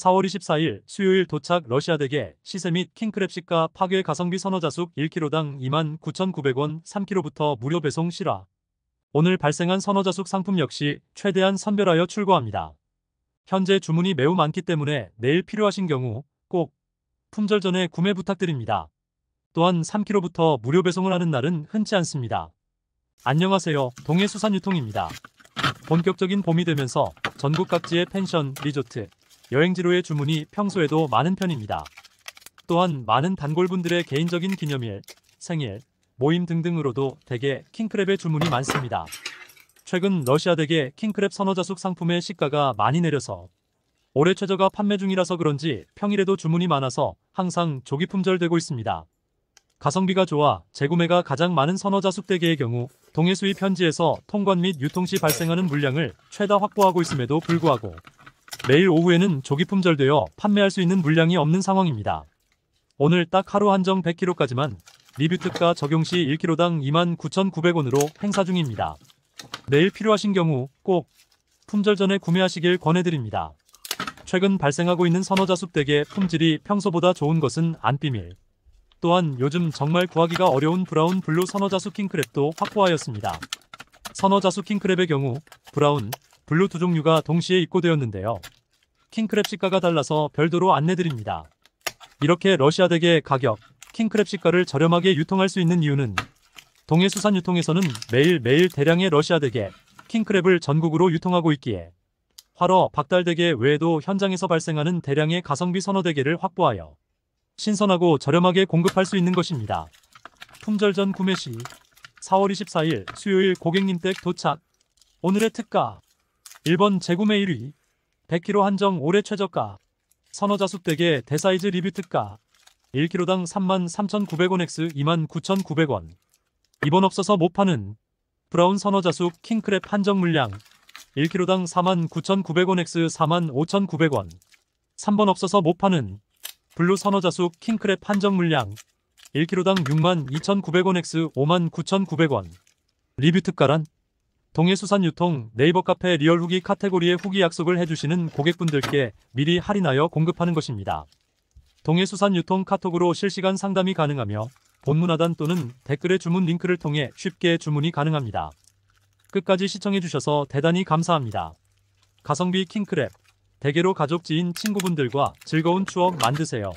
4월 24일 수요일 도착 러시아 대게 시세 및 킹크랩 시가 파괴 가성비 선어자숙 1kg당 29,900원 3kg부터 무료 배송 실화. 오늘 발생한 선어자숙 상품 역시 최대한 선별하여 출고합니다. 현재 주문이 매우 많기 때문에 내일 필요하신 경우 꼭 품절 전에 구매 부탁드립니다. 또한 3kg부터 무료 배송을 하는 날은 흔치 않습니다. 안녕하세요. 동해수산유통입니다. 본격적인 봄이 되면서 전국 각지의 펜션, 리조트, 여행지로의 주문이 평소에도 많은 편입니다. 또한 많은 단골분들의 개인적인 기념일, 생일, 모임 등등으로도 대개 킹크랩의 주문이 많습니다. 최근 러시아 대개 킹크랩 선호자숙 상품의 시가가 많이 내려서 올해 최저가 판매 중이라서 그런지 평일에도 주문이 많아서 항상 조기 품절되고 있습니다. 가성비가 좋아 재구매가 가장 많은 선호자숙 대게의 경우 동해 수입 현지에서 통관 및 유통 시 발생하는 물량을 최다 확보하고 있음에도 불구하고 내일 오후에는 조기 품절되어 판매할 수 있는 물량이 없는 상황입니다. 오늘 딱 하루 한정 100kg까지만 리뷰 특가 적용 시 1kg당 29,900원으로 행사 중입니다. 내일 필요하신 경우 꼭 품절 전에 구매하시길 권해드립니다. 최근 발생하고 있는 선호자숲댁의 품질이 평소보다 좋은 것은 안 비밀. 또한 요즘 정말 구하기가 어려운 브라운 블루 선호자수 킹크랩도 확보하였습니다. 선호자수 킹크랩의 경우 브라운, 블루 두 종류가 동시에 입고되었는데요. 킹크랩 시가가 달라서 별도로 안내드립니다. 이렇게 러시아 덱의 가격, 킹크랩 시가를 저렴하게 유통할 수 있는 이유는 동해수산 유통에서는 매일매일 대량의 러시아 덱의 킹크랩을 전국으로 유통하고 있기에 활어, 박달대게 외에도 현장에서 발생하는 대량의 가성비 선어 대게를 확보하여 신선하고 저렴하게 공급할 수 있는 것입니다. 품절 전 구매 시 4월 24일 수요일 고객님 댁 도착 오늘의 특가 1번 재구매 1위 100kg 한정 올해 최저가 선호자숙대게 대사이즈 리뷰 특가 1kg당 33,900원 X 29,900원 이번 없어서 못 파는 브라운 선어자숙 킹크랩 한정 물량 1kg당 49,900원 X 45,900원 3번 없어서 못 파는 블루 선어자숙 킹크랩 한정 물량 1kg당 62,900원 X 59,900원 리뷰 특가란 동해수산 유통 네이버 카페 리얼 후기 카테고리에 후기 약속을 해주시는 고객분들께 미리 할인하여 공급하는 것입니다. 동해수산 유통 카톡으로 실시간 상담이 가능하며 본문 하단 또는 댓글에 주문 링크를 통해 쉽게 주문이 가능합니다. 끝까지 시청해주셔서 대단히 감사합니다. 가성비 킹크랩, 대개로 가족 지인 친구분들과 즐거운 추억 만드세요.